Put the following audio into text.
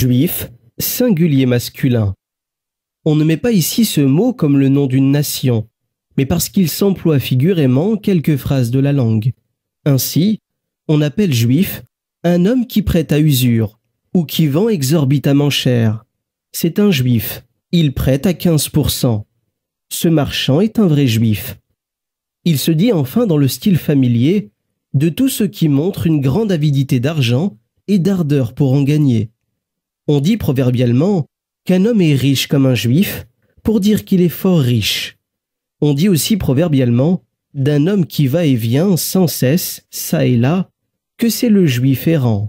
juif, singulier masculin. On ne met pas ici ce mot comme le nom d'une nation, mais parce qu'il s'emploie figurément quelques phrases de la langue. Ainsi, on appelle juif un homme qui prête à usure, ou qui vend exorbitamment cher. C'est un juif, il prête à 15%. Ce marchand est un vrai juif. Il se dit enfin dans le style familier de tout ce qui montre une grande avidité d'argent et d'ardeur pour en gagner. On dit proverbialement qu'un homme est riche comme un juif pour dire qu'il est fort riche. On dit aussi proverbialement d'un homme qui va et vient sans cesse, ça et là, que c'est le juif errant.